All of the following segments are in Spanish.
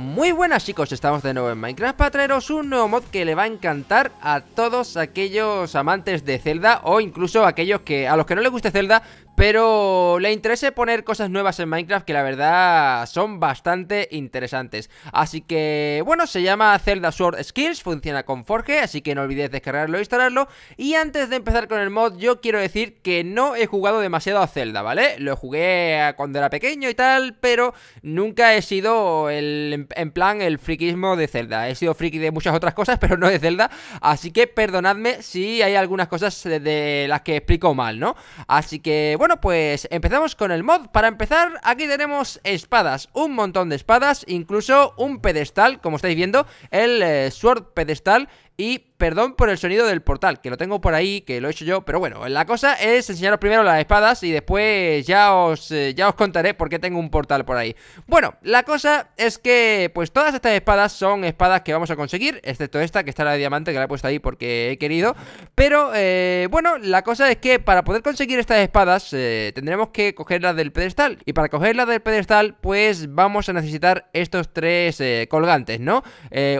Muy buenas chicos, estamos de nuevo en Minecraft para traeros un nuevo mod que le va a encantar a todos aquellos amantes de Zelda o incluso aquellos que a los que no les guste Zelda pero le interese poner cosas nuevas en Minecraft que la verdad son bastante interesantes. Así que, bueno, se llama Zelda Sword Skills, funciona con Forge, así que no olvidéis descargarlo e instalarlo. Y antes de empezar con el mod, yo quiero decir que no he jugado demasiado a Zelda, ¿vale? Lo jugué cuando era pequeño y tal, pero nunca he sido el, en plan el friquismo de Zelda. He sido friki de muchas otras cosas, pero no de Zelda. Así que perdonadme si hay algunas cosas de, de las que explico mal, ¿no? Así que, bueno bueno, pues empezamos con el mod Para empezar, aquí tenemos espadas Un montón de espadas, incluso un pedestal Como estáis viendo, el eh, sword pedestal y perdón por el sonido del portal, que lo tengo por ahí, que lo he hecho yo. Pero bueno, la cosa es enseñaros primero las espadas y después ya os, eh, ya os contaré por qué tengo un portal por ahí. Bueno, la cosa es que pues todas estas espadas son espadas que vamos a conseguir, excepto esta que está la de diamante, que la he puesto ahí porque he querido. Pero eh, bueno, la cosa es que para poder conseguir estas espadas eh, tendremos que cogerlas del pedestal. Y para cogerlas del pedestal pues vamos a necesitar estos tres colgantes, ¿no?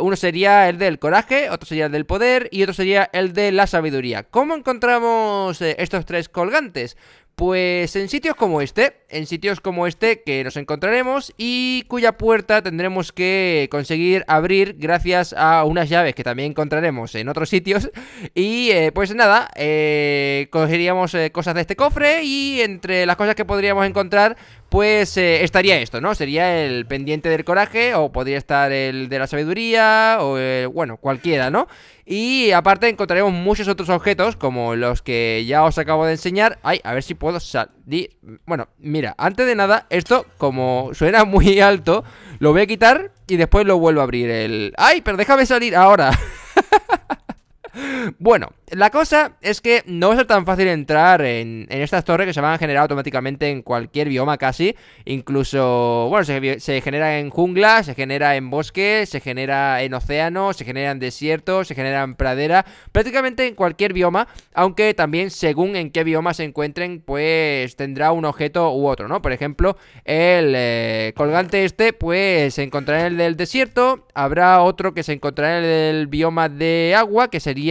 uno sería el del coraje, otro sería del poder y otro sería el de la sabiduría. ¿Cómo encontramos eh, estos tres colgantes? Pues en sitios como este, en sitios como este que nos encontraremos y cuya puerta tendremos que conseguir abrir gracias a unas llaves que también encontraremos en otros sitios. Y eh, pues nada, eh, cogeríamos eh, cosas de este cofre y entre las cosas que podríamos encontrar pues estaría esto, ¿no? Sería el pendiente del coraje o podría estar el de la sabiduría o bueno, cualquiera, ¿no? Y aparte encontraremos muchos otros objetos como los que ya os acabo de enseñar Ay, a ver si puedo salir Bueno, mira, antes de nada, esto como suena muy alto Lo voy a quitar y después lo vuelvo a abrir el... Ay, pero déjame salir ahora bueno, la cosa es que no va a ser tan fácil entrar en, estas torres que se van a generar automáticamente en cualquier bioma casi. Incluso, bueno, se, genera en jungla, se genera en bosque, se genera en océano, se genera en desierto, se genera en pradera. Prácticamente en cualquier bioma, aunque también según en qué bioma se encuentren, pues tendrá un objeto u otro, ¿no? Por ejemplo, el eh, colgante este, pues se encontrará en el del desierto, habrá otro que se encontrará en el bioma de agua, que sería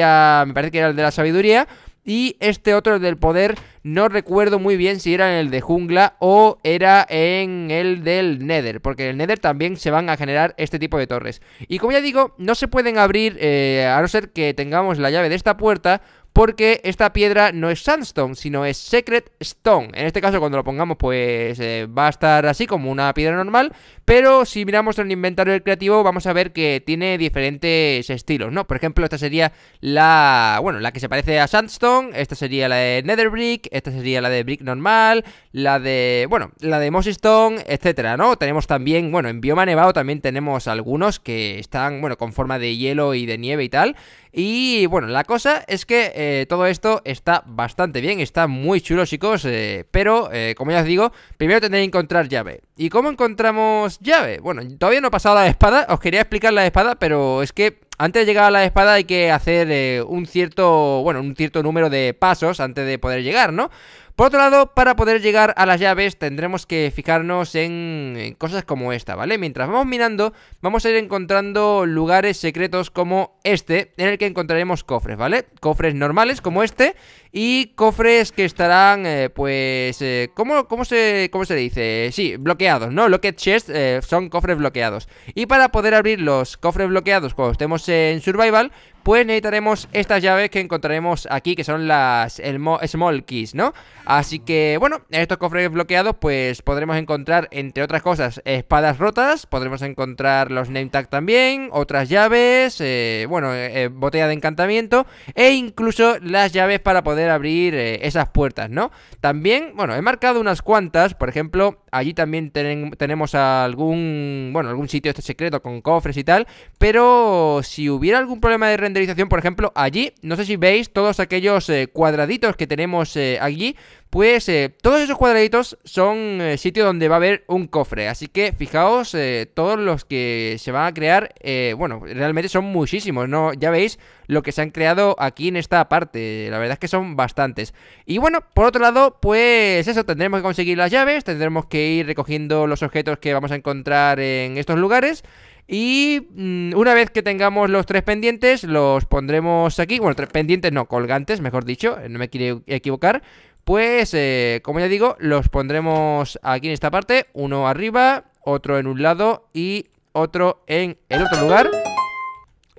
me parece que era el de la sabiduría. Y este otro, del poder, no recuerdo muy bien si era en el de jungla o era en el del Nether, porque en el Nether también se van a generar este tipo de torres. Y como ya digo, no se pueden abrir eh, a no ser que tengamos la llave de esta puerta, porque esta piedra no es sandstone, sino es secret stone. En este caso, cuando lo pongamos, pues eh, va a estar así como una piedra normal, pero si miramos en el inventario del creativo, vamos a ver que tiene diferentes estilos, ¿no? Por ejemplo, esta sería la, bueno, la que se parece a sandstone, esta sería la de nether brick, esta sería la de brick normal, la de, bueno, la de mossy stone, etcétera, ¿no? Tenemos también, bueno, en bioma nevado también tenemos algunos que están, bueno, con forma de hielo y de nieve y tal. Y bueno, la cosa es que eh, todo esto está bastante bien, está muy chulo, chicos. Eh, pero, eh, como ya os digo, primero tendré que encontrar llave. ¿Y cómo encontramos llave? Bueno, todavía no he pasado la espada. Os quería explicar la espada, pero es que antes de llegar a la espada hay que hacer un cierto, bueno, un cierto número de pasos antes de poder llegar, ¿no? Por otro lado, para poder llegar a las llaves tendremos que fijarnos en, cosas como esta, ¿vale? Mientras vamos mirando, vamos a ir encontrando lugares secretos como este, en el que encontraremos cofres, ¿vale? Cofres normales como este y cofres que estarán, eh, pues, eh, ¿cómo, se, ¿cómo se dice? Eh, sí, bloqueados, ¿no? Locked chests son cofres bloqueados. Y para poder abrir los cofres bloqueados cuando estemos en Survival, pues necesitaremos estas llaves que encontraremos aquí, que son las Small Keys, ¿no? Así que, bueno, estos cofres bloqueados, pues podremos encontrar, entre otras cosas, espadas rotas, podremos encontrar los name tag también, otras llaves, bueno, botella de encantamiento, e incluso las llaves para poder abrir eh, esas puertas, ¿no? También, bueno, he marcado unas cuantas, por ejemplo, allí también tenemos algún, bueno, algún sitio este secreto con cofres y tal, pero si hubiera algún problema de renderización, por ejemplo, allí, no sé si veis todos aquellos eh, cuadraditos que tenemos eh, allí, pues eh, todos esos cuadraditos son eh, sitio donde va a haber un cofre. Así que fijaos, eh, todos los que se van a crear, bueno, realmente son muchísimos, ¿no? Ya veis lo que se han creado aquí en esta parte. La verdad es que son bastantes. Y bueno, por otro lado, pues eso, tendremos que conseguir las llaves, tendremos que ir recogiendo los objetos que vamos a encontrar en estos lugares. Y mm, una vez que tengamos los tres pendientes, los pondremos aquí. Bueno, tres pendientes, no, colgantes, mejor dicho, no me quiero equivocar. Pues, eh, como ya digo, los pondremos aquí en esta parte. Uno arriba, otro en un lado y otro en el otro lugar.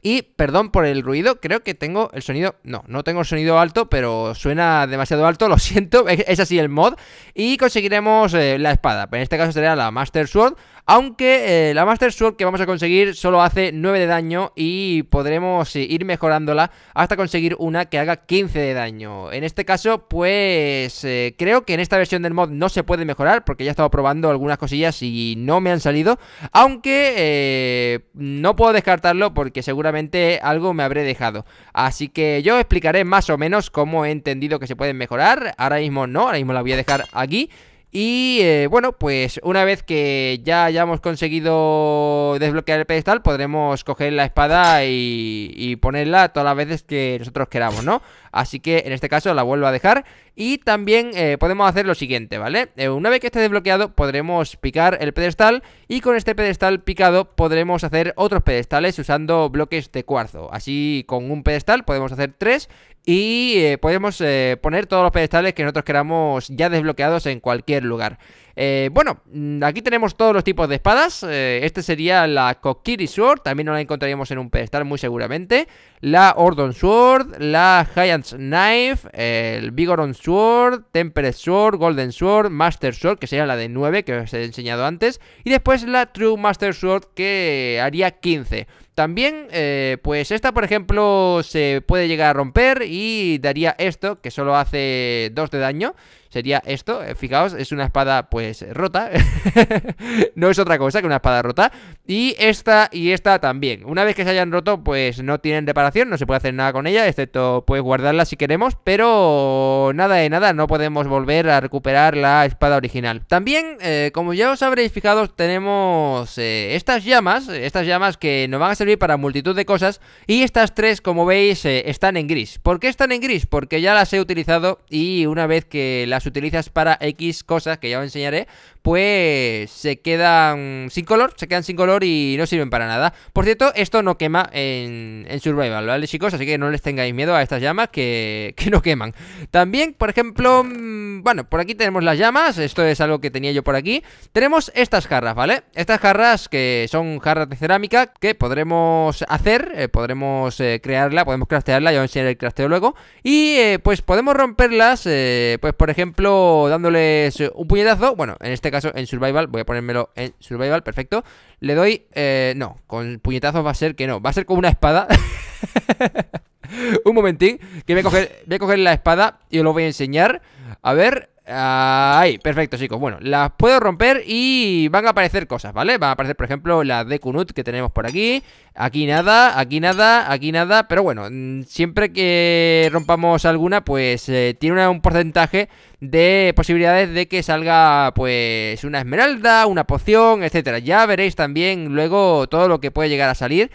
Y perdón por el ruido, creo que tengo el sonido... No, no tengo el sonido alto, pero suena demasiado alto, lo siento, es, así el mod. Y conseguiremos eh, la espada, en este caso sería la Master Sword. Aunque eh, la Master Sword que vamos a conseguir solo hace 9 de daño y podremos ir mejorándola hasta conseguir una que haga 15 de daño. En este caso, pues eh, creo que en esta versión del mod no se puede mejorar porque ya he estado probando algunas cosillas y no me han salido. Aunque eh, no puedo descartarlo porque seguramente algo me habré dejado. Así que yo explicaré más o menos cómo he entendido que se pueden mejorar. Ahora mismo no, ahora mismo la voy a dejar aquí. Y eh, bueno, pues una vez que ya hayamos conseguido desbloquear el pedestal, podremos coger la espada y, ponerla todas las veces que nosotros queramos, ¿no? Así que en este caso la vuelvo a dejar. Y también eh, podemos hacer lo siguiente, ¿vale? Eh, una vez que esté desbloqueado podremos picar el pedestal y con este pedestal picado podremos hacer otros pedestales usando bloques de cuarzo. Así con un pedestal podemos hacer tres y eh, podemos eh, poner todos los pedestales que nosotros queramos ya desbloqueados en cualquier lugar. Eh, bueno, mm, aquí tenemos todos los tipos de espadas. este sería la Kokiri Sword, también no la encontraríamos en un pedestal muy seguramente. La Ordon Sword, la Giant's Knife, el Vigoron Sword, Tempered Sword, Golden Sword, Master Sword, que sería la de 9 que os he enseñado antes. Y después la True Master Sword que haría 15. También, eh, pues esta, por ejemplo, se puede llegar a romper y daría esto, que solo hace Dos de daño. Sería esto, eh, fijaos, es una espada, pues, rota. no es otra cosa que una espada rota. Y esta y esta también. Una vez que se hayan roto, pues no tienen reparación, no se puede hacer nada con ella, excepto, pues, guardarla si queremos. Pero nada de nada, no podemos volver a recuperar la espada original. También, eh, como ya os habréis fijado, tenemos estas llamas, estas llamas que nos van a ser para multitud de cosas y estas tres, como veis, eh, están en gris. ¿Por qué están en gris? Porque ya las he utilizado y una vez que las utilizas para X cosas, que ya os enseñaré, pues se quedan sin color, se quedan sin color y no sirven para nada. Por cierto, esto no quema en, Survival, ¿vale chicos? Así que no les tengáis miedo a estas llamas que, no queman. También, por ejemplo, mm, bueno, por aquí tenemos las llamas, esto es algo que tenía yo por aquí. Tenemos estas jarras, ¿vale? Estas jarras que son jarras de cerámica que podremos hacer, eh, podremos eh, crearla, podemos craftearla, yo os enseñaré el crafteo luego. Y eh, pues podemos romperlas, pues por ejemplo, dándoles un puñetazo, bueno, en este caso en survival, voy a ponérmelo en survival, perfecto. Le doy, no, con puñetazos va a ser que no, va a ser con una espada. Un momentín, que voy a, coger, la espada y os lo voy a enseñar. A ver, ahí, perfecto chicos. Bueno, las puedo romper y van a aparecer cosas, ¿vale? Van a aparecer, por ejemplo, la de Kunut que tenemos por aquí. Aquí nada, aquí nada, aquí nada. Pero bueno, mm, siempre que rompamos alguna, pues eh, tiene un porcentaje de posibilidades de que salga pues una esmeralda, una poción, etcétera. Ya veréis también luego todo lo que puede llegar a salir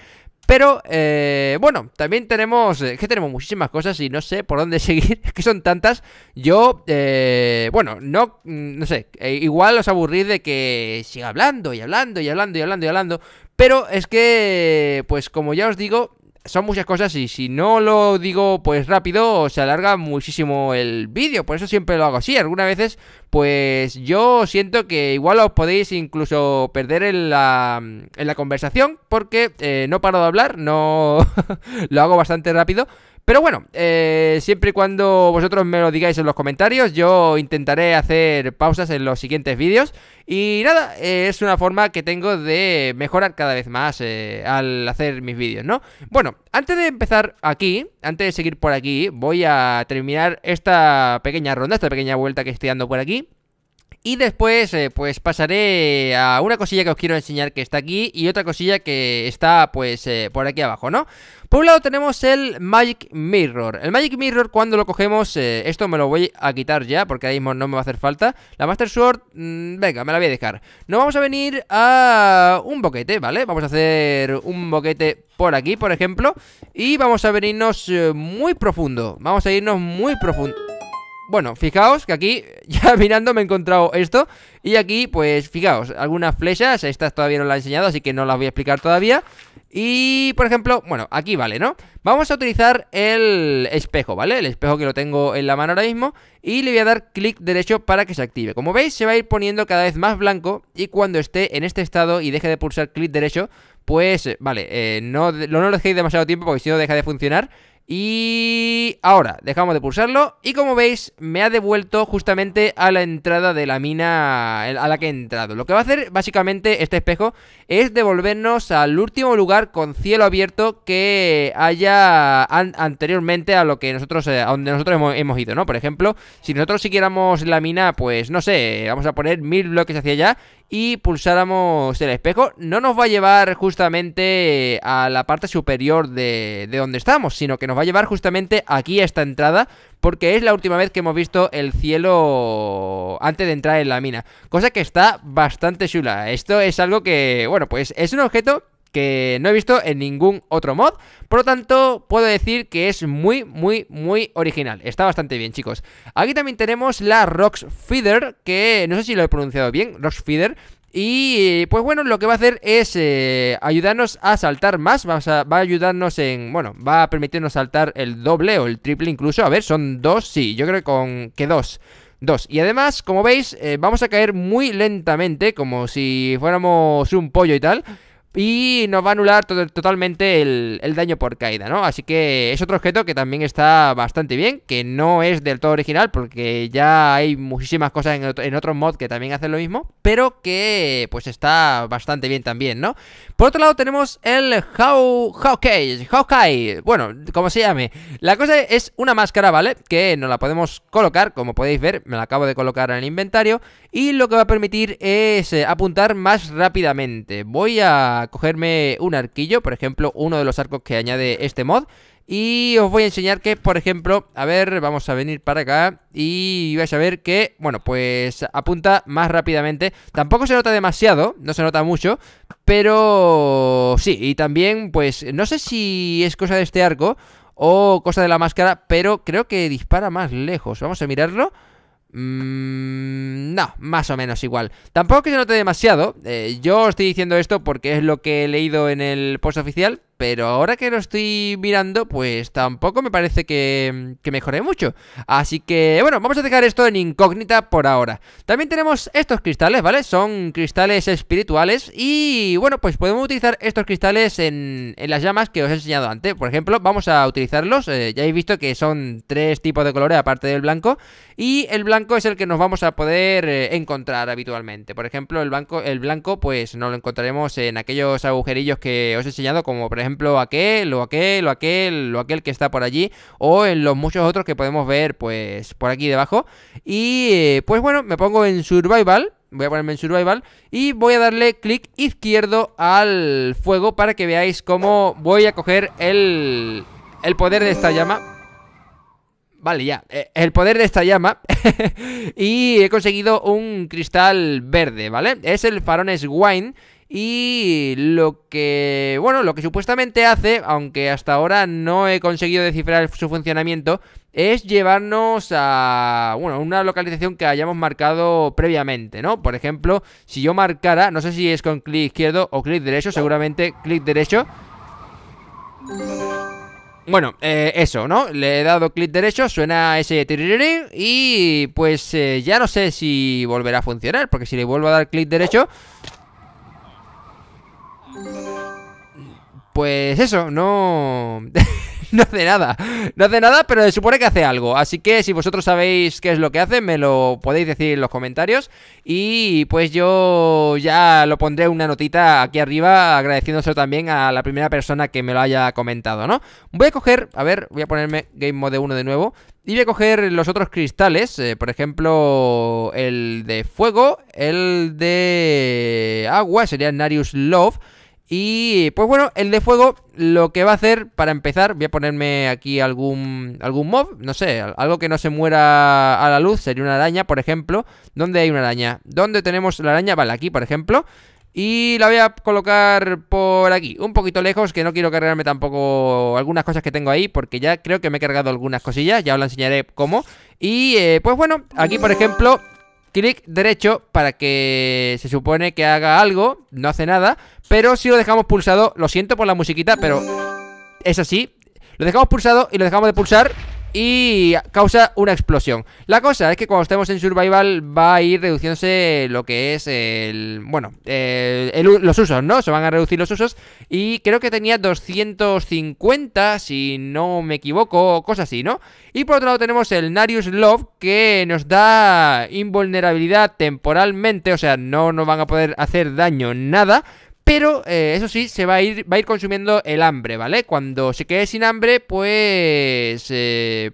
pero eh, bueno, también tenemos, eh, que tenemos muchísimas cosas y no sé por dónde seguir, que son tantas. Yo, eh, bueno, no, no sé, eh, igual os aburrís de que siga hablando y hablando y hablando y hablando y hablando. Pero es que, pues como ya os digo, son muchas cosas y si no lo digo pues rápido se alarga muchísimo el vídeo, por eso siempre lo hago así. Algunas veces pues yo siento que igual os podéis incluso perder en la, en la conversación porque eh, no paro de hablar, no lo hago bastante rápido. Pero bueno, eh, siempre y cuando vosotros me lo digáis en los comentarios, yo intentaré hacer pausas en los siguientes vídeos. Y nada, eh, es una forma que tengo de mejorar cada vez más eh, al hacer mis vídeos, ¿no? Bueno, antes de empezar aquí, antes de seguir por aquí, voy a terminar esta pequeña ronda, esta pequeña vuelta que estoy dando por aquí. Y después, eh, pues pasaré a una cosilla que os quiero enseñar que está aquí y otra cosilla que está, pues, eh, por aquí abajo, ¿no? Por un lado tenemos el Magic Mirror. El Magic Mirror, cuando lo cogemos, eh, esto me lo voy a quitar ya, porque ahí mismo no me va a hacer falta. La Master Sword, mm, venga, me la voy a dejar. Nos vamos a venir a un boquete, ¿vale? Vamos a hacer un boquete por aquí, por ejemplo. Y vamos a venirnos muy profundo. Vamos a irnos muy profundo. Bueno, fijaos que aquí, ya mirando, me he encontrado esto. Y aquí, pues, fijaos, algunas flechas. Estas todavía no las he enseñado, así que no las voy a explicar todavía. Y, por ejemplo, bueno, aquí vale, ¿no? Vamos a utilizar el espejo, ¿vale? El espejo que lo tengo en la mano ahora mismo. Y le voy a dar clic derecho para que se active. Como veis, se va a ir poniendo cada vez más blanco. Y cuando esté en este estado y deje de pulsar clic derecho, pues, vale, eh, no, no lo dejéis demasiado tiempo porque si no deja de funcionar. Y ahora, dejamos de pulsarlo. Y como veis, me ha devuelto justamente a la entrada de la mina a la que he entrado. Lo que va a hacer básicamente este espejo es devolvernos al último lugar con cielo abierto que haya anteriormente a lo que nosotros, eh, donde nosotros hemos, ido, ¿no? Por ejemplo, si nosotros siguiéramos la mina, pues no sé, vamos a poner mil bloques hacia allá y pulsáramos el espejo, no nos va a llevar justamente a la parte superior de, de, donde estamos, sino que nos va a llevar justamente aquí a esta entrada, porque es la última vez que hemos visto el cielo antes de entrar en la mina, cosa que está bastante chula. Esto es algo que, bueno, pues es un objeto que no he visto en ningún otro mod. Por lo tanto, puedo decir que es muy, muy, muy original. Está bastante bien, chicos. Aquí también tenemos la Rox Feeder, que no sé si lo he pronunciado bien, Roxfeeder. Feeder. Y pues bueno, lo que va a hacer es eh, ayudarnos a saltar más, va a ayudarnos en, bueno, va a permitirnos saltar el doble o el triple incluso, a ver, son dos, sí, yo creo que con que dos. Dos Y además, como veis, eh, vamos a caer muy lentamente, como si fuéramos un pollo y tal. Y nos va a anular totalmente el, daño por caída, ¿no? Así que es otro objeto que también está bastante bien, que no es del todo original, porque ya hay muchísimas cosas en, otros mods que también hacen lo mismo, pero que pues está bastante bien también, ¿no? Por otro lado tenemos el How, Hawkeye, Hawkeye, bueno, como se llame. La cosa es una máscara, ¿vale? Que nos la podemos colocar, como podéis ver, me la acabo de colocar en el inventario, y lo que va a permitir es eh, apuntar más rápidamente. Voy a cogerme un arquillo, por ejemplo, uno de los arcos que añade este mod. Y os voy a enseñar que, por ejemplo, a ver, vamos a venir para acá y vais a ver que, bueno, pues apunta más rápidamente. Tampoco se nota demasiado, no se nota mucho, pero sí, y también, pues, no sé si es cosa de este arco o cosa de la máscara, pero creo que dispara más lejos. Vamos a mirarlo. Mm, no, más o menos igual. Tampoco que se note demasiado. Eh, yo estoy diciendo esto porque es lo que he leído en el post oficial pero ahora que lo estoy mirando, pues tampoco me parece que, mejore mucho. Así que, bueno, vamos a dejar esto en incógnita por ahora. También tenemos estos cristales, ¿vale? Son cristales espirituales y, bueno, pues podemos utilizar estos cristales en, las llamas que os he enseñado antes. Por ejemplo, vamos a utilizarlos. Eh, ya habéis visto que son tres tipos de colores aparte del blanco y el blanco es el que nos vamos a poder eh, encontrar habitualmente. Por ejemplo, el, blanco, el blanco pues no lo encontraremos en aquellos agujerillos que os he enseñado, como por ejemplo ejemplo, aquel o aquel o aquel o aquel que está por allí, o en los muchos otros que podemos ver, pues, por aquí debajo. Y, eh, pues bueno, me pongo en Survival, voy a ponerme en survival y voy a darle clic izquierdo al fuego para que veáis cómo voy a coger el, el poder de esta llama. Vale, ya, eh, el poder de esta llama y he conseguido un cristal verde, ¿vale? Es el Farones Wine y lo que, bueno, lo que supuestamente hace, aunque hasta ahora no he conseguido descifrar su funcionamiento, es llevarnos a, bueno, una localización que hayamos marcado previamente, ¿no? Por ejemplo, si yo marcara, no sé si es con clic izquierdo o clic derecho, seguramente clic derecho. Bueno, eh, eso, ¿no? Le he dado clic derecho, suena ese y pues eh, ya no sé si volverá a funcionar, porque si le vuelvo a dar clic derecho, pues eso, no... no hace nada. No hace nada, pero se supone que hace algo. Así que si vosotros sabéis qué es lo que hace, me lo podéis decir en los comentarios. Y pues yo ya lo pondré una notita aquí arriba, agradeciéndoselo también a la primera persona que me lo haya comentado, ¿no? Voy a coger, a ver, voy a ponerme Game Mode 1 de nuevo. Y voy a coger los otros cristales, eh, por ejemplo, el de fuego, el de agua, sería Narius Love. Y pues bueno, el de fuego lo que va a hacer para empezar, voy a ponerme aquí algún, algún mob, no sé, algo que no se muera a la luz, sería una araña, por ejemplo. ¿Dónde hay una araña? ¿Dónde tenemos la araña? Vale, aquí, por ejemplo. Y la voy a colocar por aquí, un poquito lejos, que no quiero cargarme tampoco algunas cosas que tengo ahí, porque ya creo que me he cargado algunas cosillas, ya os la enseñaré cómo. Y eh, pues bueno, aquí por ejemplo clic derecho para que se supone que haga algo, no hace nada, pero si lo dejamos pulsado, lo siento por la musiquita, pero es así, lo dejamos pulsado y lo dejamos de pulsar y causa una explosión. La cosa es que cuando estemos en Survival va a ir reduciéndose lo que es el... Bueno, eh, los usos, ¿no? Se van a reducir los usos y creo que tenía 250, si no me equivoco, cosas así, ¿no? Y por otro lado tenemos el Narius Love que nos da invulnerabilidad temporalmente, o sea, no nos van a poder hacer daño nada, pero eh, eso sí, se va a ir, va a ir consumiendo el hambre, ¿vale? Cuando se quede sin hambre, pues eh,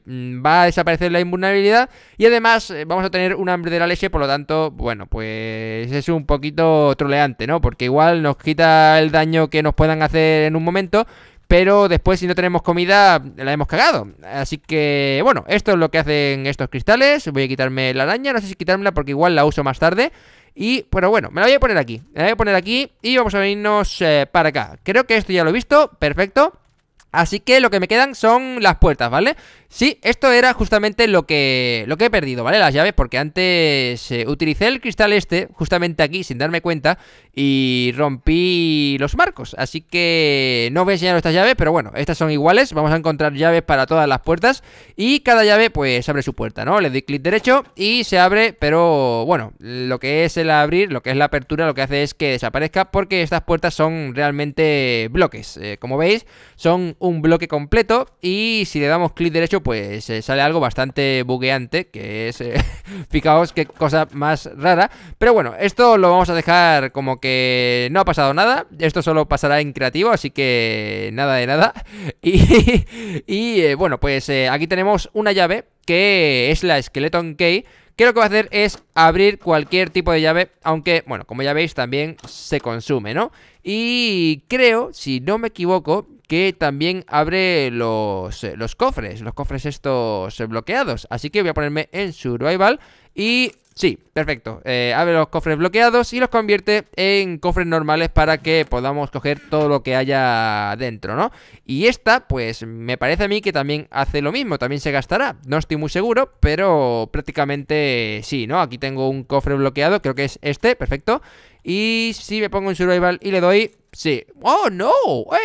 va a desaparecer la invulnerabilidad. Y además eh, vamos a tener un hambre de la leche, por lo tanto, bueno, pues es un poquito troleante, ¿no? Porque igual nos quita el daño que nos puedan hacer en un momento. Pero después si no tenemos comida la hemos cagado. Así que bueno, esto es lo que hacen estos cristales. Voy a quitarme la araña. No sé si quitármela porque igual la uso más tarde. Y, pero bueno, me la voy a poner aquí. Me voy a poner aquí y vamos a venirnos eh, para acá. Creo que esto ya lo he visto. Perfecto. Así que lo que me quedan son las puertas, ¿vale? Sí, esto era justamente lo que, lo que he perdido, ¿vale? Las llaves, porque antes eh, utilicé el cristal este justamente aquí sin darme cuenta y rompí los marcos. Así que no voy a enseñar estas llaves, pero bueno, estas son iguales. Vamos a encontrar llaves para todas las puertas y cada llave pues abre su puerta, ¿no? Le doy clic derecho y se abre, pero bueno, lo que es el abrir, lo que es la apertura, lo que hace es que desaparezca porque estas puertas son realmente bloques. Eh, como veis, son un bloque completo y si le damos clic derecho pues eh, sale algo bastante bugueante que es, eh, fijaos qué cosa más rara pero bueno, esto lo vamos a dejar como que no ha pasado nada esto solo pasará en creativo así que nada de nada y, eh, bueno pues aquí tenemos una llave que es la Skeleton Key que lo que va a hacer es abrir cualquier tipo de llave, aunque, bueno, como ya veis, también se consume, ¿no? Y creo, si no me equivoco, que también abre los, eh, los cofres, los cofres estos eh, bloqueados. Así que voy a ponerme en Survival y Sí, perfecto. Eh, abre los cofres bloqueados y los convierte en cofres normales para que podamos coger todo lo que haya dentro, ¿no? Y esta, pues me parece a mí que también hace lo mismo, también se gastará. No estoy muy seguro, pero prácticamente sí, ¿no? Aquí tengo un cofre bloqueado, creo que es este, perfecto. Y si me pongo en survival y le doy... Sí. ¡Oh, no!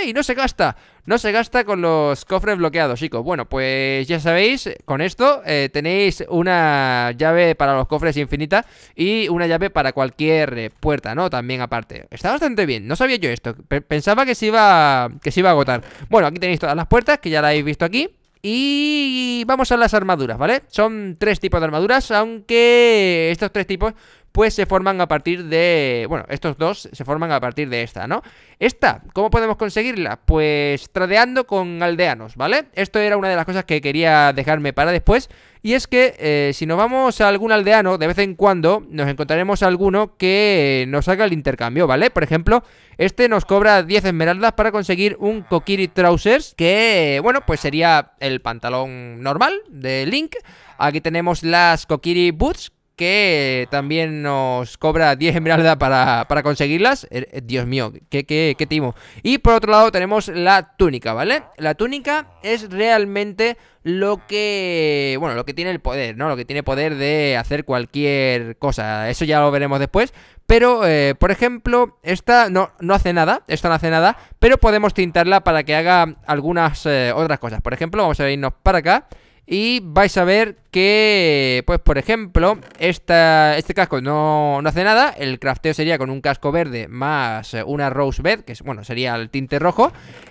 ¡Ey, no se gasta! No se gasta con los cofres bloqueados, chicos. Bueno, pues ya sabéis, con esto eh, tenéis una llave para los cofres infinita y una llave para cualquier eh, puerta, ¿no? También aparte. Está bastante bien, no sabía yo esto. pensaba que se, iba, que se iba a agotar. Bueno, aquí tenéis todas las puertas, que ya la habéis visto aquí. Y vamos a las armaduras, ¿vale? Son tres tipos de armaduras, aunque estos tres tipos pues se forman a partir de, bueno, estos dos se forman a partir de esta, ¿no? Esta, ¿cómo podemos conseguirla? Pues tradeando con aldeanos, ¿vale? Esto era una de las cosas que quería dejarme para después, y es que eh, si nos vamos a algún aldeano, de vez en cuando nos encontraremos alguno que eh, nos haga el intercambio, ¿vale? Por ejemplo, este nos cobra 10 esmeraldas para conseguir un Kokiri Trousers, que, bueno, pues sería el pantalón normal de Link. Aquí tenemos las Kokiri Boots, que también nos cobra 10 esmeraldas para, para conseguirlas. Er, eh, Dios mío, qué, timo. Y por otro lado tenemos la túnica, ¿vale? La túnica es realmente lo que. Bueno, lo que tiene el poder, ¿no? Lo que tiene poder de hacer cualquier cosa. Eso ya lo veremos después. Pero, eh, por ejemplo, esta no, no, hace nada. Esta no hace nada. Pero podemos tintarla para que haga algunas eh, otras cosas. Por ejemplo, vamos a irnos para acá. Y vais a ver que, pues por ejemplo, esta, este casco no, hace nada. El crafteo sería con un casco verde más eh, una Rose Bed, que es, bueno, sería el tinte rojo.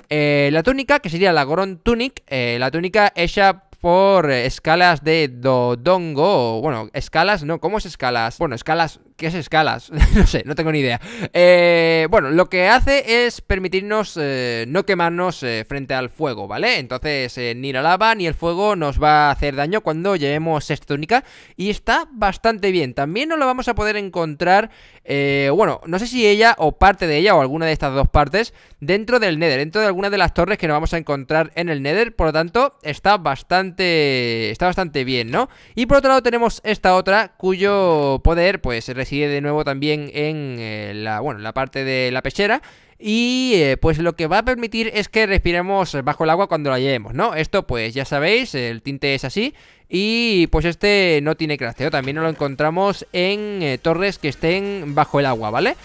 Eh, la túnica, que sería la Goron Tunic. Eh, la túnica hecha por escalas de Dodongo. Bueno, escalas, no, ¿cómo es escalas? Bueno, escalas ¿Qué es escalas? no sé, no tengo ni idea. Eh, bueno, lo que hace es permitirnos eh, no quemarnos eh, frente al fuego, ¿vale? Entonces, ni la lava ni el fuego nos va a hacer daño cuando llevemos esta túnica. Y está bastante bien. También nos la vamos a poder encontrar, bueno, no sé si ella o parte de ella o alguna de estas dos partes dentro del Nether, dentro de alguna de las torres que nos vamos a encontrar en el Nether. Por lo tanto, está bastante, está bastante bien, ¿no? Y por otro lado tenemos esta otra cuyo poder, pues, es Sigue de nuevo también en eh, la, bueno, la parte de la pechera. Y eh, pues lo que va a permitir es que respiremos bajo el agua cuando la llevemos, ¿no? Esto pues ya sabéis, el tinte es así. Y pues este no tiene crasteo, también lo encontramos en eh, torres que estén bajo el agua, ¿vale?